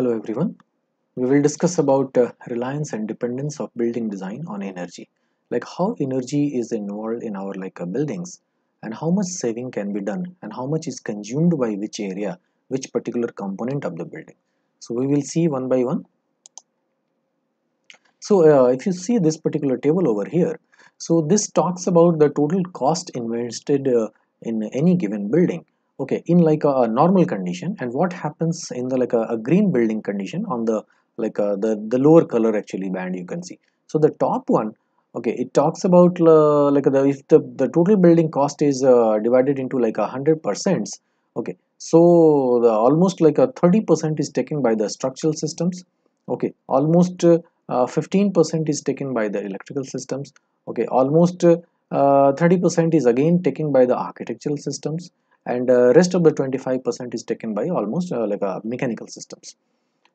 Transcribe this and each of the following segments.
Hello everyone. We will discuss about uh, reliance and dependence of building design on energy. Like how energy is involved in our like uh, buildings and how much saving can be done and how much is consumed by which area, which particular component of the building. So we will see one by one. So uh, if you see this particular table over here, so this talks about the total cost invested uh, in any given building okay in like a, a, normal condition and what happens in the like a, a green building condition on the like a, uh, the the lower color actually band you can see so the top one okay it talks about uh, like the if the, the total building cost is uh, divided into like a hundred percent okay so the almost like a 30 percent is taken by the structural systems okay almost uh, uh, 15 percent is taken by the electrical systems okay almost 30 percent is again taken by the architectural systems and uh, rest of the 25% is taken by almost uh, like a uh, mechanical systems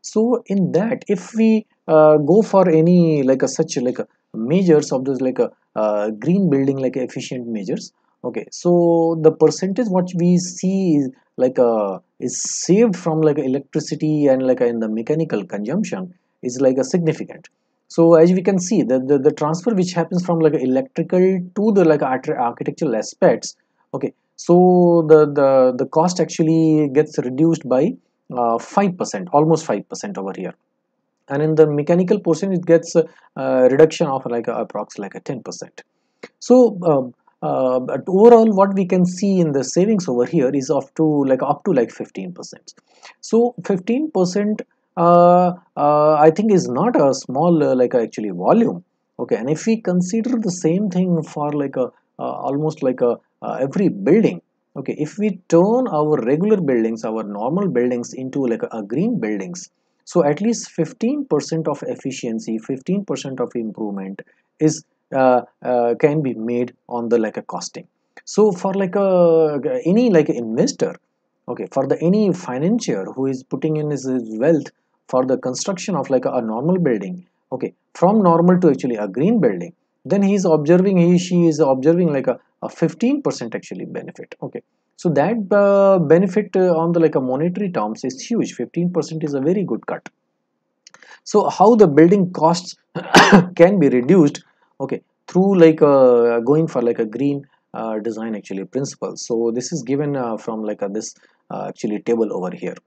so in that if we uh, go for any like a such like a uh, measures of this like a uh, green building like efficient measures okay so the percentage what we see is like a is saved from like electricity and like in the mechanical consumption is like a significant so as we can see the, the, the transfer which happens from like electrical to the like architectural aspects okay so the the, the cost actually gets reduced by 5% uh, almost 5% over here and in the mechanical portion it gets a, a reduction of like a, approx like a 10% so um, uh, overall what we can see in the savings over here is up to like up to like 15 percent so 15 percent uh, uh, I think is not a small uh, like actually volume okay and if we consider the same thing for like a uh, almost like a uh, every building okay if we turn our regular buildings our normal buildings into like a green buildings so at least 15% of efficiency 15% of improvement is uh, uh, can be made on the like a costing so for like a any like investor okay for the any financier who is putting in his, his wealth for the construction of like a, a normal building okay from normal to actually a green building then he is observing he she is observing like a, a 15% actually benefit okay so that uh, benefit uh, on the like a monetary terms is huge 15% is a very good cut so how the building costs can be reduced okay through like a uh, going for like a green uh, design actually principle so this is given uh, from like this actually table over here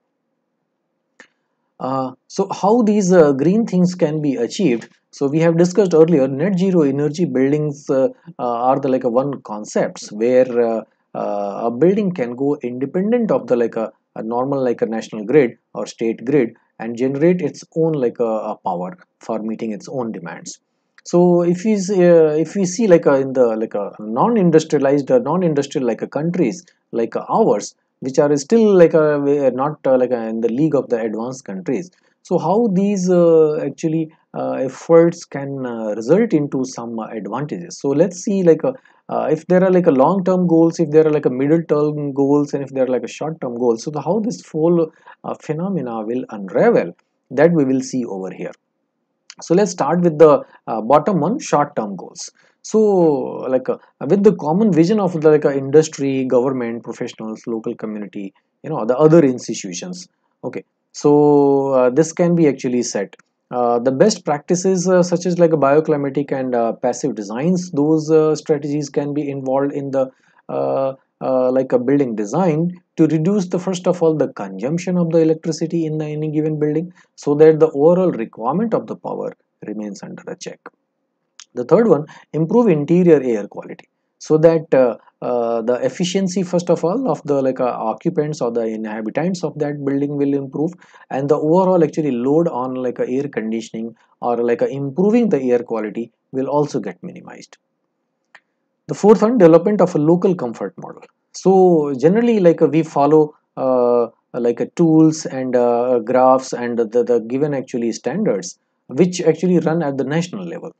so how these green things can be achieved so we have discussed earlier net zero energy buildings uh, uh are the like a one concepts where uh, uh, a building can go independent of the like a, a, normal like a national grid or state grid and generate its own like a, a power for meeting its own demands. So if we uh, if we see like a, in the like a non-industrialized or non-industrial like a countries like ours, which are still like a not like a, in the league of the advanced countries, so how these uh, actually uh, efforts can uh, result into some advantages so let's see like a, if there are like a long term goals if there are like a middle term goals and if there are like a short term goals so the, how this whole phenomena will unravel that we will see over here so let's start with the uh, bottom one short term goals so like uh, with the common vision of the, like uh, industry government professionals local community you know the other institutions okay so uh, this can be actually set uh, the best practices uh, such as like a bioclimatic and uh, passive designs those uh, strategies can be involved in the uh, like a building design to reduce the first of all the consumption of the electricity in the, any given building so that the overall requirement of the power remains under a check the third one improve interior air quality so that uh, the efficiency first of all of the like uh, occupants or the inhabitants of that building will improve and the overall actually load on like uh, air conditioning or like uh, improving the air quality will also get minimized the fourth one development of a local comfort model so generally like uh, we follow like tools and graphs and the, the given actually standards which actually run at the national level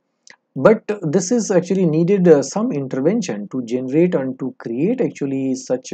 but this is actually needed uh, some intervention to generate and to create actually such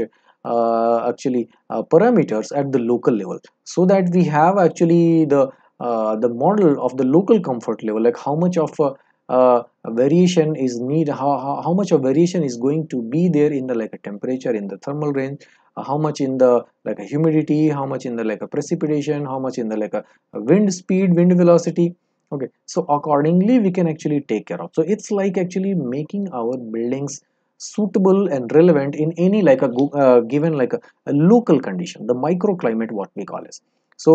uh, actually uh, parameters at the local level so that we have actually the uh, the model of the local comfort level like how much of uh, variation is need how, how, how much of variation is going to be there in the like a temperature in the thermal range uh, how much in the like a humidity how much in the like a precipitation how much in the like a wind speed wind velocity okay so accordingly we can actually take care of so it's like actually making our buildings suitable and relevant in any like a uh, given like a, a, local condition the microclimate what we call is so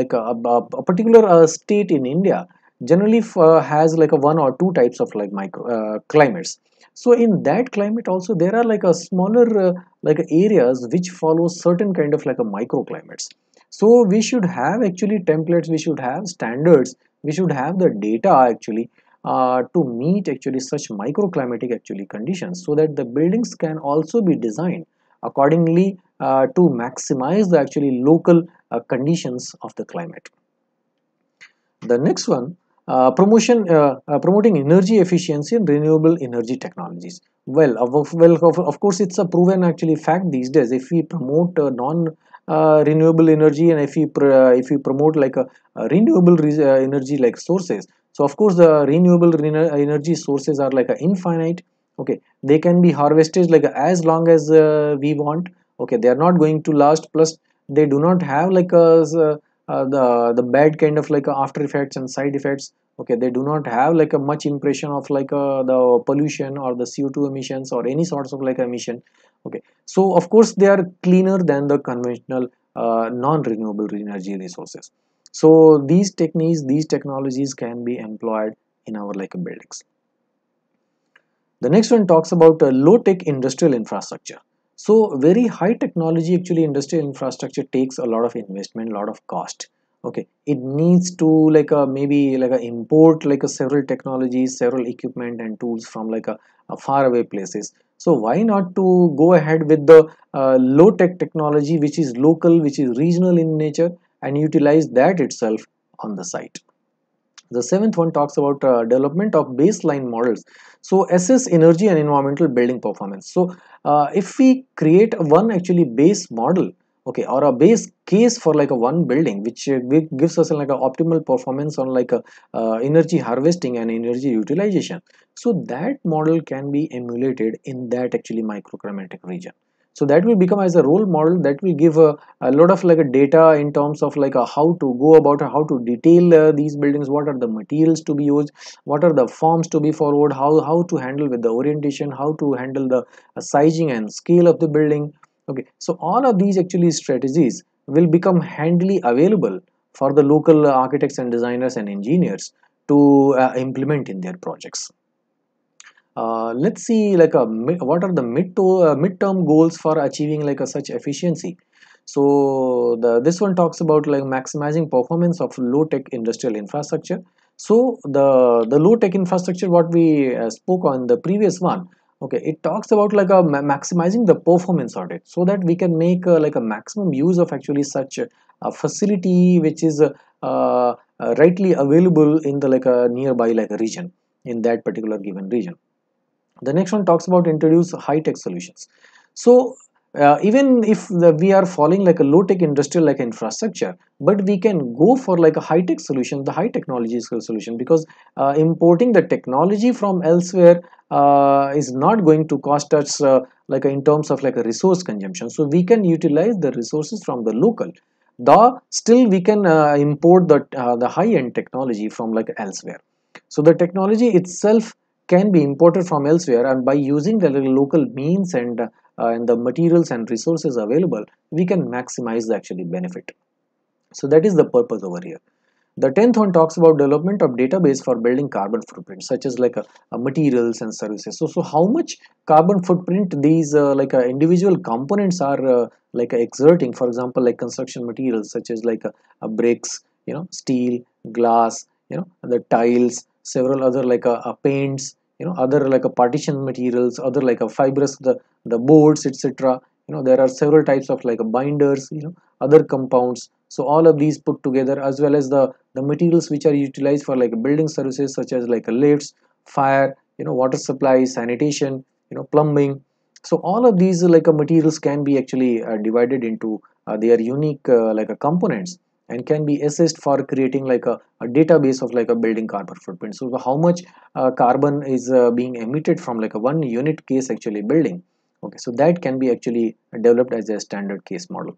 like a, a, a particular uh, state in india generally uh, has like a one or two types of like micro uh, climates so in that climate also there are like a smaller uh, like areas which follow certain kind of like a microclimates so we should have actually templates we should have standards we should have the data actually uh, to meet actually such microclimatic actually conditions so that the buildings can also be designed accordingly uh, to maximize the actually local uh, conditions of the climate. The next one uh, promotion uh, uh, promoting energy efficiency and renewable energy technologies well well of, of course it's a proven actually fact these days if we promote uh, non uh, renewable energy and if you uh, if you promote like a, uh, a renewable energy like sources so of course the renewable energy sources are like infinite okay they can be harvested like as long as we want okay they are not going to last plus they do not have like a uh, the the bad kind of like after effects and side effects okay they do not have like a much impression of like uh, the pollution or the co2 emissions or any sorts of like emission okay so of course they are cleaner than the conventional uh, non-renewable energy resources so these techniques these technologies can be employed in our like buildings the next one talks about uh, low-tech industrial infrastructure so very high technology actually industrial infrastructure takes a lot of investment, a lot of cost. Okay, it needs to like a maybe like a import like a several technologies, several equipment and tools from like a, a far away places. So why not to go ahead with the uh, low tech technology which is local, which is regional in nature and utilize that itself on the site. The seventh one talks about uh, development of baseline models. So assess energy and environmental building performance. So uh, if we create one actually base model, okay, or a base case for like a one building, which uh, gives us like an optimal performance on like a uh, energy harvesting and energy utilization. So that model can be emulated in that actually microclimatic region so that will become as a role model that will give a, a lot of like a data in terms of like how to go about how to detail uh, these buildings what are the materials to be used what are the forms to be followed how how to handle with the orientation how to handle the uh, sizing and scale of the building okay so all of these actually strategies will become handily available for the local architects and designers and engineers to uh, implement in their projects uh, let's see like a uh, what are the mid to uh, midterm goals for achieving like a uh, such efficiency so the, this one talks about like maximizing performance of low tech industrial infrastructure so the the low tech infrastructure what we uh, spoke on the previous one okay it talks about like a ma maximizing the performance of it so that we can make like a maximum use of actually such a facility which is rightly available in the like a nearby like a region in that particular given region the next one talks about introduce high-tech solutions so uh, even if the, we are falling like a low-tech industrial like infrastructure but we can go for like a high-tech solution the high technology solution because uh, importing the technology from elsewhere uh, is not going to cost us uh, like in terms of like a resource consumption so we can utilize the resources from the local the still we can uh, import the uh, the high-end technology from like elsewhere so the technology itself can be imported from elsewhere and by using the local means and, uh, and the materials and resources available we can maximize the actually benefit so that is the purpose over here the 10th one talks about development of database for building carbon footprint such as like a, uh, a uh, materials and services so so how much carbon footprint these uh, like uh, individual components are uh, like exerting for example like construction materials such as like bricks you know steel glass you know the tiles several other like a uh, uh, paints you know other like a uh, partition materials other like a fibrous the the boards etc you know there are several types of like binders you know other compounds so all of these put together as well as the the materials which are utilized for like building services such as like lifts fire you know water supply sanitation you know plumbing so all of these like materials can be actually uh, divided into uh, their unique uh, like components and can be assessed for creating like a, a database of like a building carbon footprint so how much uh, carbon is uh, being emitted from like a one unit case actually building okay so that can be actually developed as a standard case model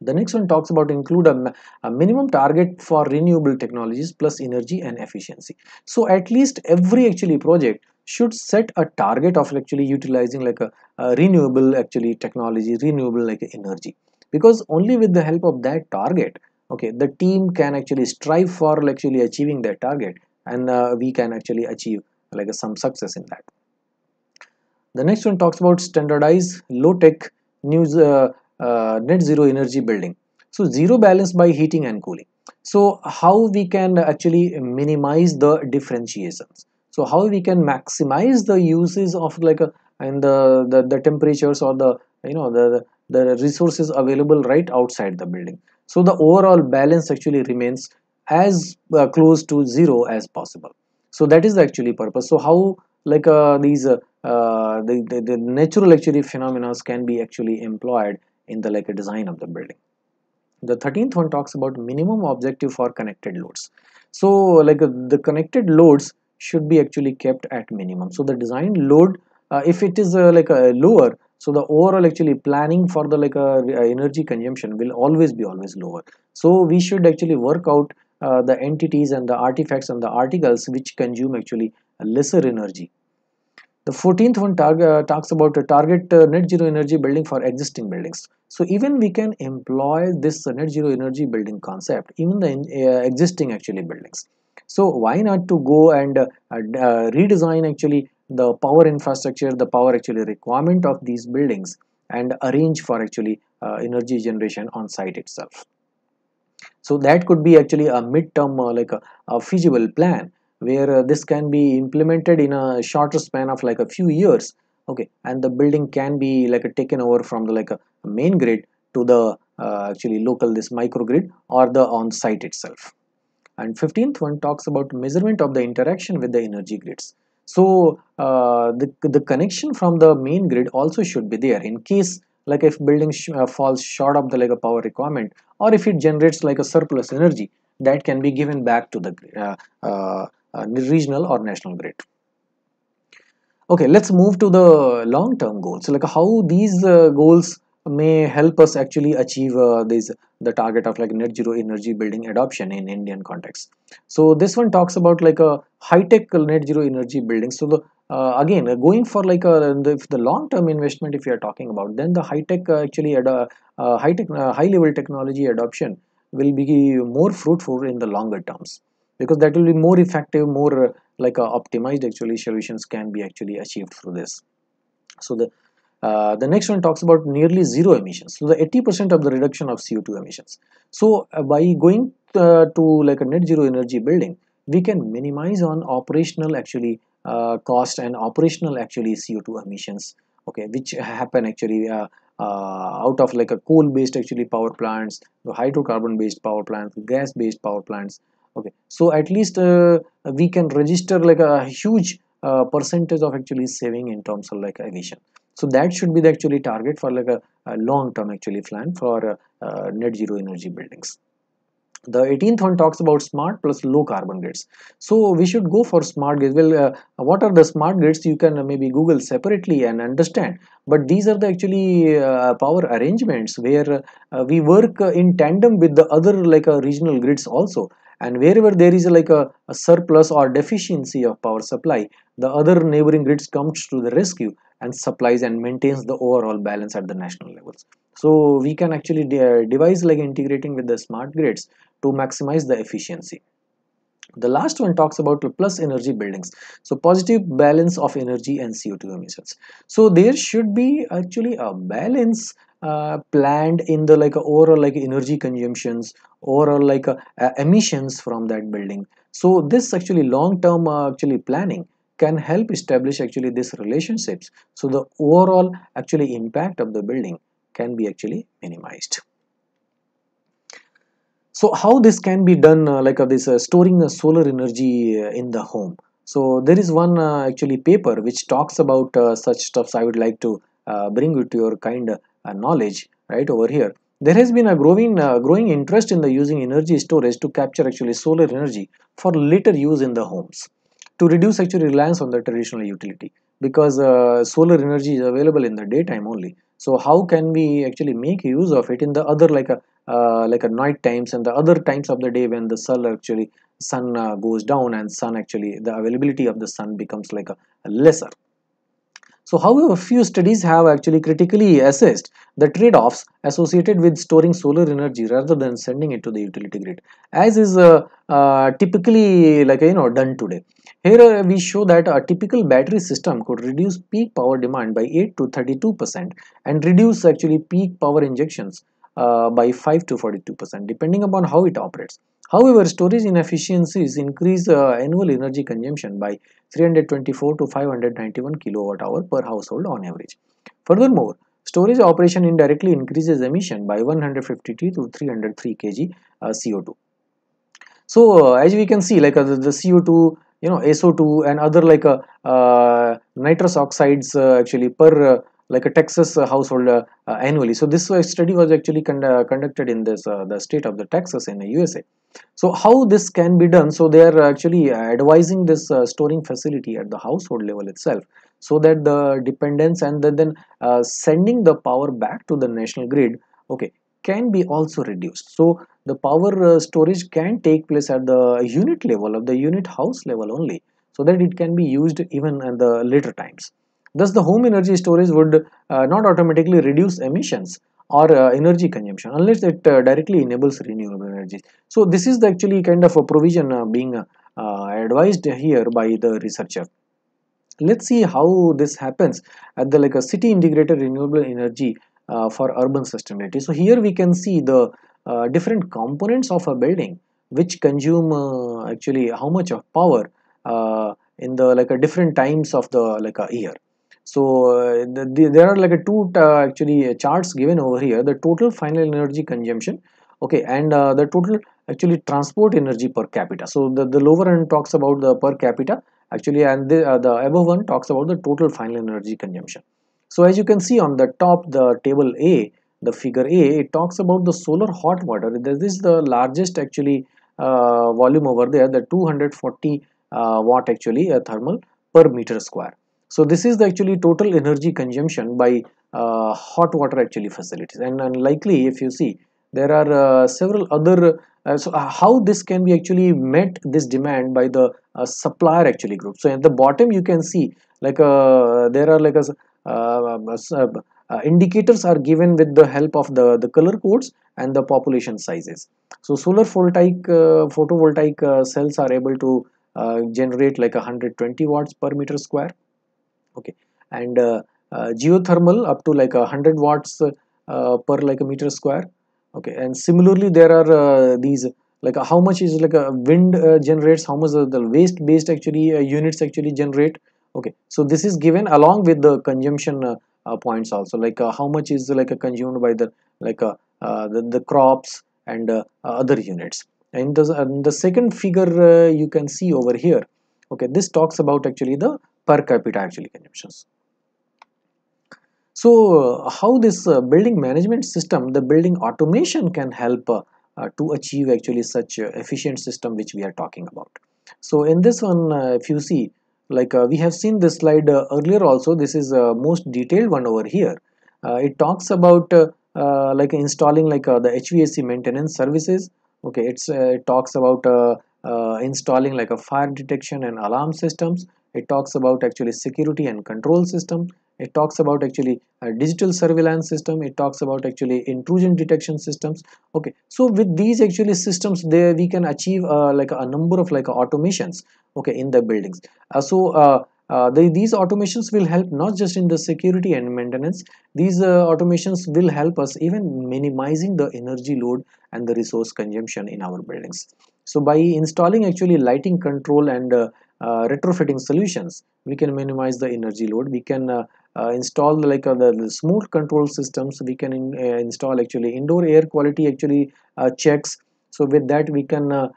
the next one talks about include a, a, minimum target for renewable technologies plus energy and efficiency so at least every actually project should set a target of actually utilizing like a, a renewable actually technology renewable like energy because only with the help of that target okay the team can actually strive for actually achieving their target and uh, we can actually achieve like some success in that the next one talks about standardized low-tech news uh, uh, net zero energy building so zero balance by heating and cooling so how we can actually minimize the differentiations so how we can maximize the uses of like a, uh, and the, the, the temperatures or the you know the, the resources available right outside the building so the overall balance actually remains as uh, close to zero as possible. So that is actually purpose. So how like uh, these uh, the, the, the, natural actually phenomena can be actually employed in the like a design of the building. The 13th one talks about minimum objective for connected loads. So like uh, the connected loads should be actually kept at minimum. So the design load uh, if it is uh, like a lower so the overall actually planning for the like uh, uh, energy consumption will always be always lower so we should actually work out uh, the entities and the artifacts and the articles which consume actually lesser energy the 14th one uh, talks about a target uh, net zero energy building for existing buildings so even we can employ this net zero energy building concept even the uh, existing actually buildings so why not to go and uh, uh redesign actually the power infrastructure the power actually requirement of these buildings and arrange for actually uh, energy generation on site itself so that could be actually a midterm uh, like a, a, feasible plan where uh, this can be implemented in a shorter span of like a few years okay and the building can be like a taken over from the like a main grid to the uh, actually local this microgrid or the on site itself and 15th one talks about measurement of the interaction with the energy grids so uh, the, the connection from the main grid also should be there in case like if building sh uh, falls short of the like a power requirement or if it generates like a surplus energy that can be given back to the uh, uh, uh, regional or national grid. Okay, let's move to the long-term goals. So like how these uh, goals may help us actually achieve uh, this the target of like net zero energy building adoption in Indian context. So this one talks about like a high-tech net zero energy building. So the uh, again uh, going for like a, uh, if the long term investment if you are talking about then the high tech uh, actually at a high uh, tech uh, high level technology adoption will be more fruitful in the longer terms because that will be more effective more like optimized actually solutions can be actually achieved through this so the uh, the next one talks about nearly zero emissions, so the 80% of the reduction of CO2 emissions. So uh, by going uh, to like a net zero energy building, we can minimize on operational actually uh, cost and operational actually CO2 emissions, okay, which happen actually uh, out of like a coal-based actually power plants, the hydrocarbon-based power plants, gas-based power plants. Okay, so at least we can register like a huge percentage of actually saving in terms of like emission so that should be the actually target for like a, a long term actually plan for uh, uh net zero energy buildings the 18th one talks about smart plus low carbon grids so we should go for smart grids well uh, what are the smart grids you can uh, maybe google separately and understand but these are the actually uh, power arrangements where uh, we work in tandem with the other like regional grids also and wherever there is like a, a, surplus or deficiency of power supply the other neighboring grids comes to the rescue and supplies and maintains the overall balance at the national levels. So we can actually de devise like integrating with the smart grids to maximize the efficiency. The last one talks about plus energy buildings. So positive balance of energy and CO2 emissions. So there should be actually a balance uh, planned in the like overall like energy consumptions overall like uh, emissions from that building so this actually long term uh, actually planning can help establish actually these relationships so the overall actually impact of the building can be actually minimized so how this can be done uh, like uh, this uh, storing solar energy uh, in the home so there is one uh, actually paper which talks about uh, such stuffs i would like to bring it to your kind knowledge right over here there has been a growing growing interest in the using energy storage to capture actually solar energy for later use in the homes to reduce actually reliance on the traditional utility because uh, solar energy is available in the daytime only so how can we actually make use of it in the other like a uh, like a night times and the other times of the day when the sun actually sun uh, goes down and sun actually the availability of the sun becomes like a, a lesser so however, few studies have actually critically assessed the trade-offs associated with storing solar energy rather than sending it to the utility grid as is uh, uh, typically like you know done today. Here uh, we show that a typical battery system could reduce peak power demand by 8 to 32 percent and reduce actually peak power injections uh, by 5 to 42% depending upon how it operates. However, storage inefficiencies increase uh, annual energy consumption by 324 to 591 kilowatt hour per household on average. Furthermore, storage operation indirectly increases emission by one hundred fifty to 303 kg uh, CO2. So, uh, as we can see like uh, the, the CO2 you know SO2 and other like uh, uh, nitrous oxides uh, actually per uh, like a Texas uh, household uh, uh, annually. So this study was actually con conducted in this the state of the Texas in the USA. So how this can be done? So they are actually advising this storing facility at the household level itself so that the dependence and the, then sending the power back to the national grid okay can be also reduced. So the power storage can take place at the unit level of the unit house level only so that it can be used even at the later times. Thus, the home energy storage would uh, not automatically reduce emissions or uh, energy consumption unless it uh, directly enables renewable energy. So, this is actually kind of a provision uh, being uh, uh, advised here by the researcher. Let's see how this happens at the like a city integrated renewable energy for urban sustainability. So, here we can see the different components of a building which consume actually how much of power in the like a different times of the like a year so uh, the, the, there are like a two uh, actually uh, charts given over here the total final energy consumption okay and the total actually transport energy per capita. So the, the lower end talks about the per capita actually and the, uh, the above one talks about the total final energy consumption. So as you can see on the top the table A the figure A it talks about the solar hot water this is the largest actually uh, volume over there the 240 uh, watt actually thermal per meter square. So this is the actually total energy consumption by uh, hot water actually facilities and, and likely if you see there are uh, several other uh, so uh, how this can be actually met this demand by the uh, supplier actually group so at the bottom you can see like uh, there are like a indicators are given with the help of the the color codes and the population sizes so solar voltaic photovoltaic cells are able to generate like 120 watts per meter square okay and uh, uh, geothermal up to like a hundred watts uh, per like a meter square okay and similarly there are these like how much is like a wind generates how much the waste based actually units actually generate okay so this is given along with the consumption uh, points also like uh, how much is like consumed by the like the, the crops and other units and the, the second figure you can see over here okay this talks about actually the per capita actually consumptions. So how this uh, building management system, the building automation can help uh, uh, to achieve actually such efficient system which we are talking about. So in this one, if you see, like uh, we have seen this slide uh, earlier also this is a uh, most detailed one over here it talks about like installing like the HVAC maintenance services okay it talks about installing like a fire detection and alarm systems it talks about actually security and control system it talks about actually a digital surveillance system it talks about actually intrusion detection systems okay so with these actually systems there we can achieve uh, like a number of like automations okay in the buildings uh, so uh, uh, these automations will help not just in the security and maintenance these uh, automations will help us even minimizing the energy load and the resource consumption in our buildings so by installing actually lighting control and uh, uh, retrofitting solutions we can minimize the energy load we can uh, uh, install like uh, the, the, smooth control systems we can in, uh, install actually indoor air quality actually uh, checks so with that we can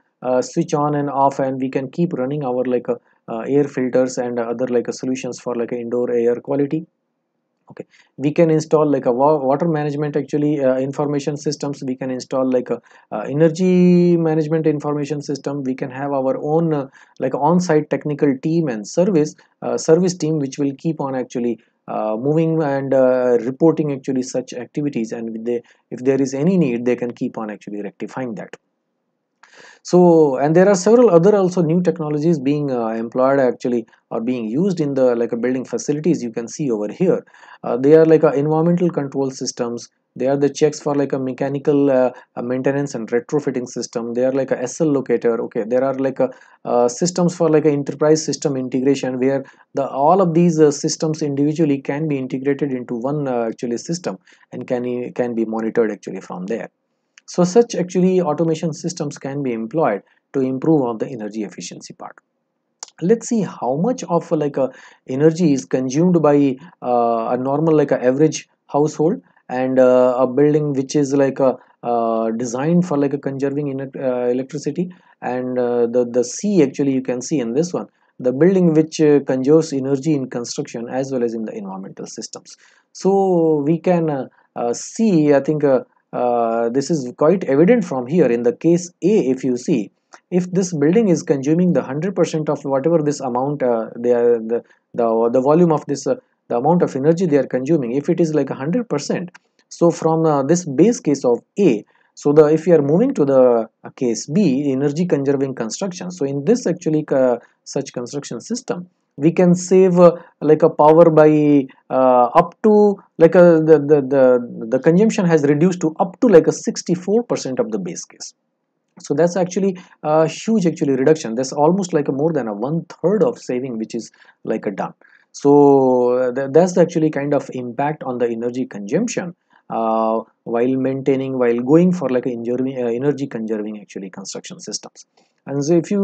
switch on and off and we can keep running our like air filters and other like solutions for like indoor air quality okay we can install like a water management actually uh, information systems we can install like a, uh, energy management information system we can have our own uh, like on-site technical team and service uh, service team which will keep on actually uh, moving and reporting actually such activities and they if there is any need they can keep on actually rectifying that so and there are several other also new technologies being uh, employed actually or being used in the like a building facilities you can see over here uh, they are like a uh, environmental control systems they are the checks for like a mechanical uh, maintenance and retrofitting system they are like a sl locator okay there are like a uh, systems for like a enterprise system integration where the all of these uh, systems individually can be integrated into one uh, actually system and can can be monitored actually from there so such actually automation systems can be employed to improve on the energy efficiency part. Let's see how much of like a energy is consumed by uh, a normal like a average household and uh, a building which is like a uh, designed for like a conserving in, uh, electricity and uh, the the C actually you can see in this one the building which uh, conserves energy in construction as well as in the environmental systems so we can uh, uh, see i think uh, uh, this is quite evident from here in the case A if you see if this building is consuming the 100% of whatever this amount uh, they are the, the the volume of this uh, the amount of energy they are consuming if it is like 100% so from uh, this base case of A so the if you are moving to the uh, case B energy conserving construction so in this actually uh, such construction system we can save uh, like a power by uh, up to like a, the, the, the, the consumption has reduced to up to like a 64% of the base case. So that's actually a huge actually reduction. That's almost like a more than a one third of saving which is like a done. So uh, th that's actually kind of impact on the energy consumption uh, while maintaining while going for like uh, energy conserving actually construction systems. And so if you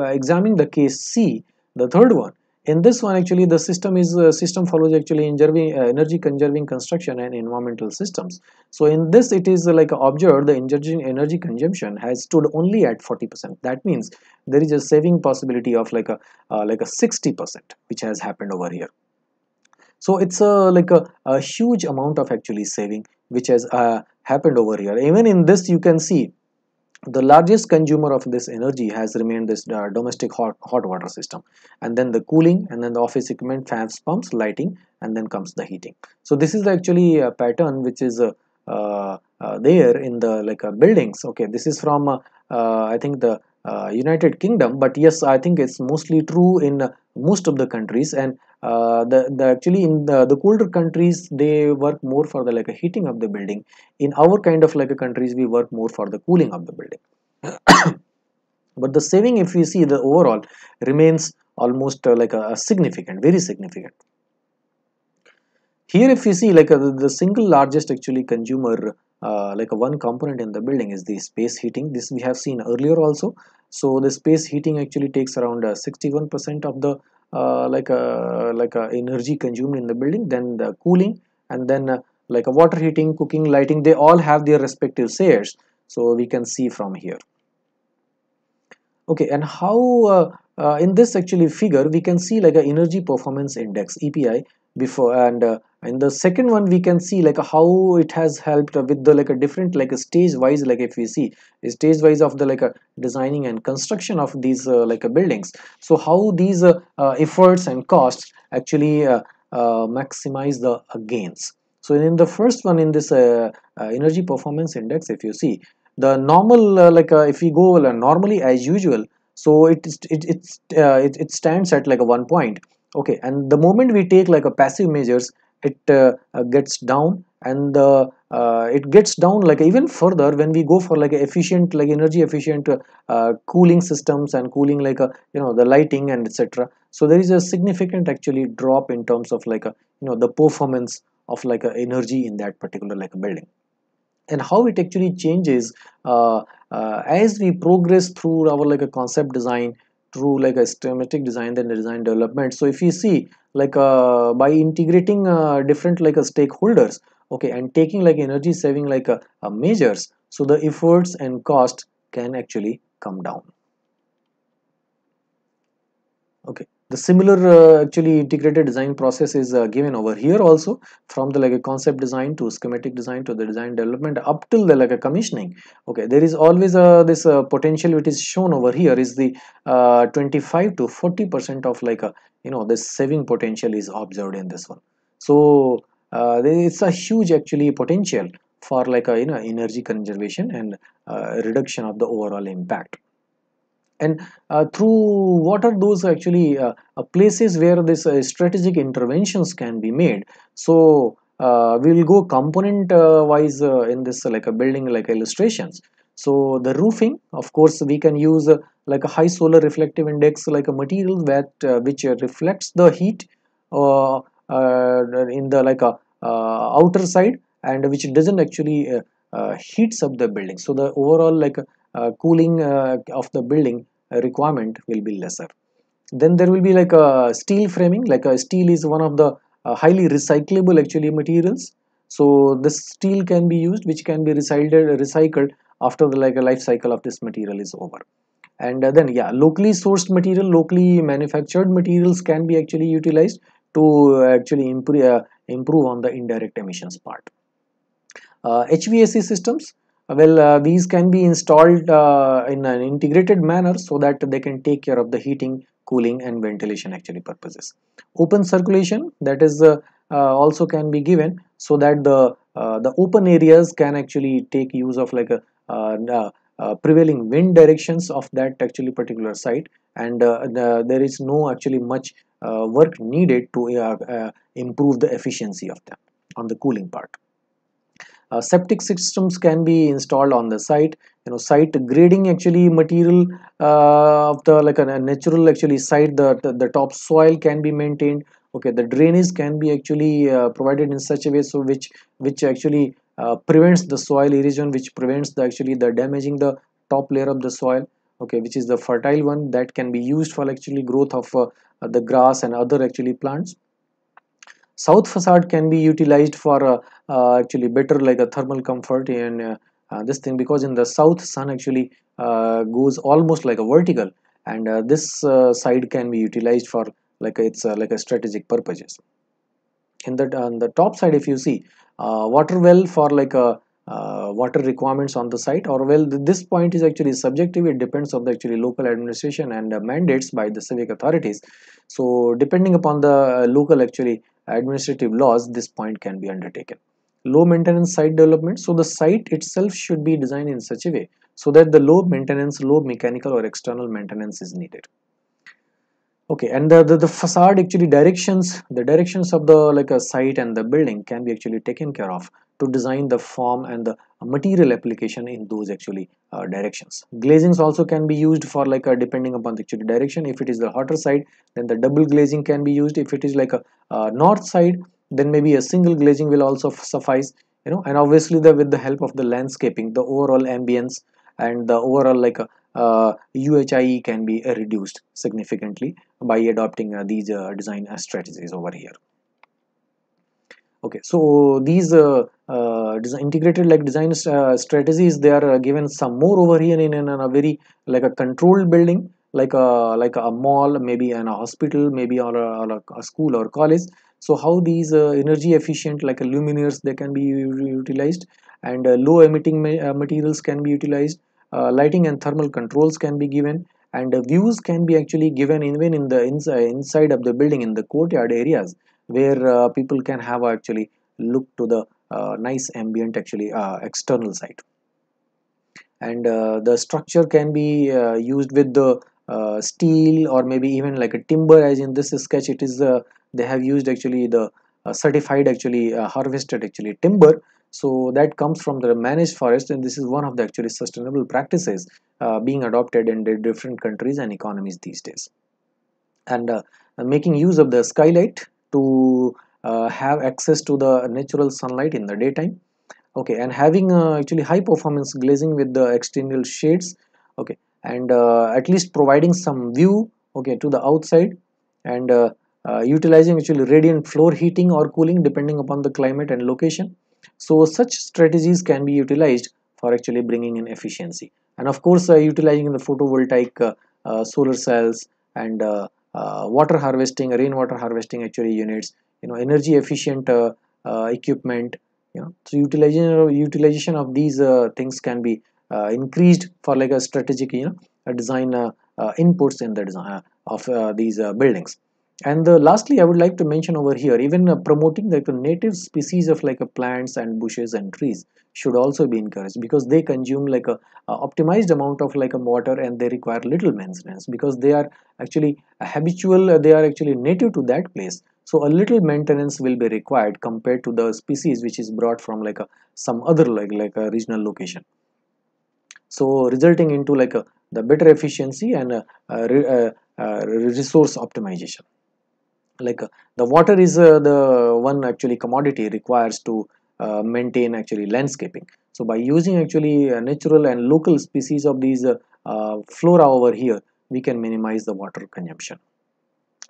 uh, examine the case C, the third one, in this one actually the system is uh, system follows actually uh, energy conserving construction and environmental systems so in this it is like observed the energy consumption has stood only at 40 percent that means there is a saving possibility of like a uh, like a 60 percent which has happened over here so it's a like a, a huge amount of actually saving which has uh, happened over here even in this you can see the largest consumer of this energy has remained this uh, domestic hot, hot water system and then the cooling and then the office equipment fans pumps lighting and then comes the heating so this is actually a pattern which is uh, uh there in the like uh, buildings okay this is from uh, i think the united kingdom but yes i think it's mostly true in most of the countries and uh, the, the actually in the, the colder countries they work more for the like a heating of the building in our kind of like a countries we work more for the cooling of the building but the saving if we see the overall remains almost uh, like a, a, significant very significant here if we see like a, uh, the single largest actually consumer uh, like a one component in the building is the space heating this we have seen earlier also so the space heating actually takes around 61% uh, of the uh, like a, like a energy consumed in the building then the cooling and then like a water heating cooking lighting they all have their respective shares so we can see from here okay and how uh, in this actually figure, we can see like a energy performance index EPI before and uh, in the second one we can see like how it has helped with the like a different like a stage wise like if we see stage wise of the like a designing and construction of these uh, like a buildings so how these uh, uh, efforts and costs actually uh, maximize the gains so in the first one in this energy performance index if you see the normal like if we go normally as usual so it it it, uh, it, it stands at like a one point okay and the moment we take like a passive measures it uh, uh gets down and uh, it gets down like even further when we go for like efficient like energy efficient uh, uh, cooling systems and cooling like a you know the lighting and etc so there is a significant actually drop in terms of like a you know the performance of like a energy in that particular like a building and how it actually changes uh, uh, as we progress through our like a concept design through like a schematic design then design development so if you see like uh, by integrating uh, different like a stakeholders okay and taking like energy saving like uh, uh, measures so the efforts and cost can actually come down okay the similar uh, actually integrated design process is uh, given over here also from the like a concept design to schematic design to the design development up till the like a commissioning okay there is always uh, this uh, potential which is shown over here is the uh, 25 to 40 percent of like a uh, you know this saving potential is observed in this one so it's a huge actually potential for like a you know energy conservation and reduction of the overall impact and uh, through what are those actually uh, uh, places where this uh, strategic interventions can be made so uh, we will go component uh, wise in this like a building like illustrations so the roofing of course we can use like a high solar reflective index like a material that which reflects the heat in the like a outer side and which doesn't actually heats up the building so the overall like uh, cooling uh, of the building uh, requirement will be lesser then there will be like a steel framing like a steel is one of the highly recyclable actually materials so this steel can be used which can be recycled recycled after the like a life cycle of this material is over and then yeah locally sourced material locally manufactured materials can be actually utilized to actually improve, uh, improve on the indirect emissions part uh, HVAC systems well uh, these can be installed uh, in an integrated manner so that they can take care of the heating cooling and ventilation actually purposes open circulation that is uh, uh also can be given so that the uh, the open areas can actually take use of like a uh, prevailing wind directions of that actually particular site and the, there is no actually much work needed to improve the efficiency of them on the cooling part uh, septic systems can be installed on the site you know site grading actually material uh, of the like a natural actually site the, the the top soil can be maintained okay the drainage can be actually uh, provided in such a way so which which actually uh, prevents the soil erosion which prevents the actually the damaging the top layer of the soil okay which is the fertile one that can be used for actually growth of uh, the grass and other actually plants south facade can be utilized for uh, uh, actually better like a thermal comfort and uh, this thing because in the south sun actually goes almost like a vertical and this side can be utilized for like it's like a strategic purposes in that on the top side if you see water well for like a uh, water requirements on the site or well th this point is actually subjective it depends on the actually local administration and uh, mandates by the civic authorities so depending upon the uh, local actually administrative laws, this point can be undertaken. Low maintenance site development. So the site itself should be designed in such a way so that the low maintenance, low mechanical or external maintenance is needed. Okay, and the, the, the facade actually directions, the directions of the like a site and the building can be actually taken care of to design the form and the material application in those actually uh, directions glazings also can be used for like a, uh, depending upon the actually direction if it is the hotter side then the double glazing can be used if it is like a, a uh, north side then maybe a single glazing will also suffice you know and obviously the with the help of the landscaping the overall ambience and the overall like a, uh, UHIE can be uh, reduced significantly by adopting uh, these uh, design strategies over here okay so these uh, uh, integrated like design uh, strategies they are uh, given some more over here in, in, in, a very like a controlled building like a like a mall maybe an hospital maybe or a, or a, school or college so how these uh, energy efficient like luminaires they can be utilized and uh, low emitting ma materials can be utilized lighting and thermal controls can be given and views can be actually given even in the inside of the building in the courtyard areas where uh, people can have actually look to the uh, nice ambient actually uh, external site and the structure can be used with the steel or maybe even like a timber as in this sketch it is they have used actually the certified actually harvested actually timber so that comes from the managed forest and this is one of the actually sustainable practices uh, being adopted in the different countries and economies these days and uh, making use of the skylight to uh, have access to the natural sunlight in the daytime okay and having uh, actually high performance glazing with the external shades okay and uh, at least providing some view okay to the outside and uh, uh, utilizing actually radiant floor heating or cooling depending upon the climate and location so such strategies can be utilized for actually bringing in efficiency and of course uh, utilizing the photovoltaic solar cells and uh, water harvesting, rainwater harvesting actually units, you know, energy efficient uh, uh, equipment, you know, so utilization, utilization of these things can be increased for like a strategic, you know, design inputs in the design of these buildings and the, uh, lastly i would like to mention over here even uh, promoting like the native species of like uh, plants and bushes and trees should also be encouraged because they consume like a, a optimized amount of like a water and they require little maintenance because they are actually habitual uh, they are actually native to that place so a little maintenance will be required compared to the species which is brought from like a some other like like a regional location so resulting into like a the better efficiency and a, a, a, resource optimization like uh, the water is uh, the one actually commodity requires to uh, maintain actually landscaping so by using actually natural and local species of these flora over here we can minimize the water consumption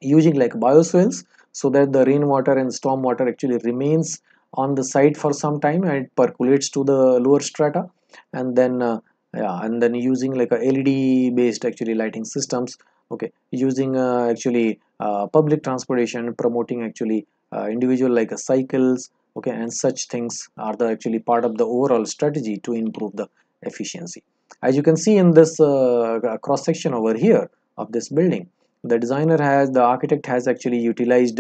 using like bioswales so that the rainwater and storm water actually remains on the site for some time and it percolates to the lower strata and then uh, yeah and then using like a led based actually lighting systems okay using uh, actually uh, public transportation promoting actually uh, individual like cycles okay and such things are the actually part of the overall strategy to improve the efficiency as you can see in this uh, cross section over here of this building the designer has the architect has actually utilized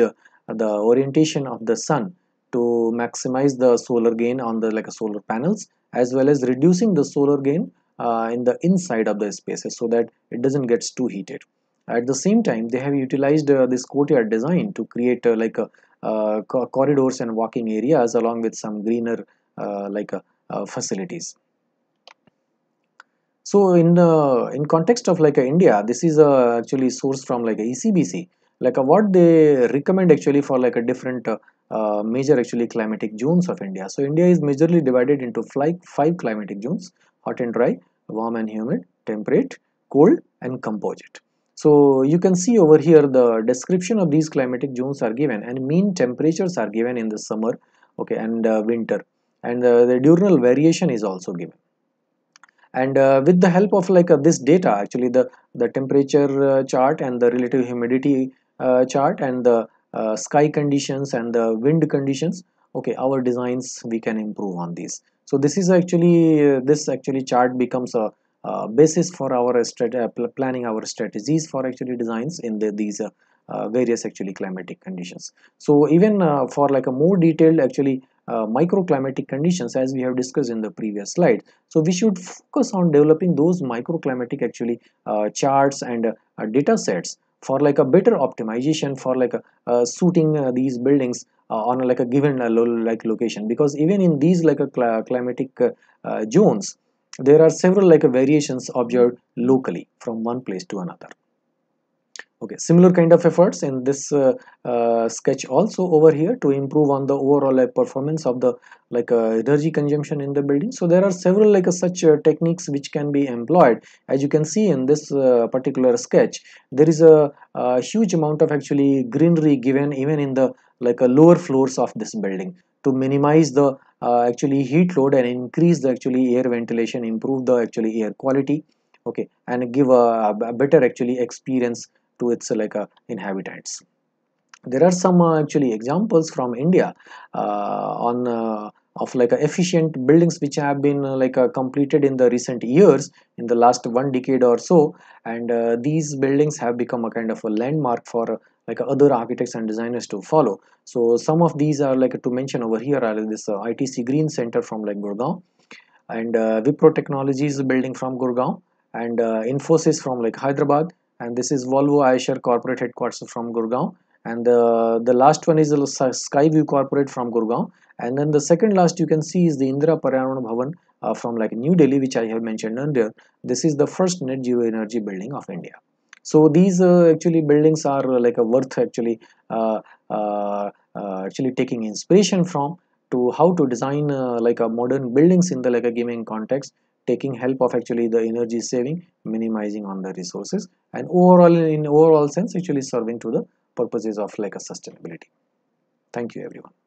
the orientation of the sun to maximize the solar gain on the like a solar panels as well as reducing the solar gain uh, in the inside of the spaces so that it doesn't gets too heated at the same time they have utilized uh, this courtyard design to create uh, like uh, uh co corridors and walking areas along with some greener uh, like uh, facilities so in in context of like india this is actually sourced from like ecbc like what they recommend actually for like a different major actually climatic zones of india so india is majorly divided into five climatic zones hot and dry warm and humid temperate cold and composite so you can see over here the description of these climatic zones are given and mean temperatures are given in the summer okay and uh, winter and uh, the diurnal variation is also given and uh, with the help of like uh, this data actually the the temperature uh, chart and the relative humidity uh, chart and the sky conditions and the wind conditions okay our designs we can improve on these so this is actually this actually chart becomes a uh, basis for our uh, planning our strategies for actually designs in the, these uh, uh, various actually climatic conditions so even uh, for like a more detailed actually uh, microclimatic conditions as we have discussed in the previous slide so we should focus on developing those microclimatic actually charts and data sets for like a better optimization for like a, suiting these buildings on like a given like location because even in these like a cl climatic zones there are several like variations observed locally from one place to another okay similar kind of efforts in this uh, uh, sketch also over here to improve on the overall uh, performance of the like uh, energy consumption in the building so there are several like uh, such uh, techniques which can be employed as you can see in this particular sketch there is a, a, huge amount of actually greenery given even in the like lower floors of this building to minimize the uh, actually heat load and increase the actually air ventilation improve the actually air quality okay and give a, a better actually experience to its like uh, inhabitants there are some uh, actually examples from india uh, on uh, of like uh, efficient buildings which have been like completed in the recent years in the last one decade or so and these buildings have become a kind of a landmark for like other architects and designers to follow so some of these are like to mention over here are this uh, itc green center from like gurgaon and uh, wipro technologies building from gurgaon and uh, infosys from like hyderabad and this is volvo iShare corporate headquarters from gurgaon and uh, the last one is the skyview corporate from gurgaon and then the second last you can see is the indira paryavan bhavan uh, from like new delhi which i have mentioned earlier this is the first net zero energy building of india so these uh, actually buildings are uh, like a uh, worth actually actually taking inspiration from to how to design like a modern buildings in the like a gaming context taking help of actually the energy saving minimizing on the resources and overall in overall sense actually serving to the purposes of like a sustainability thank you everyone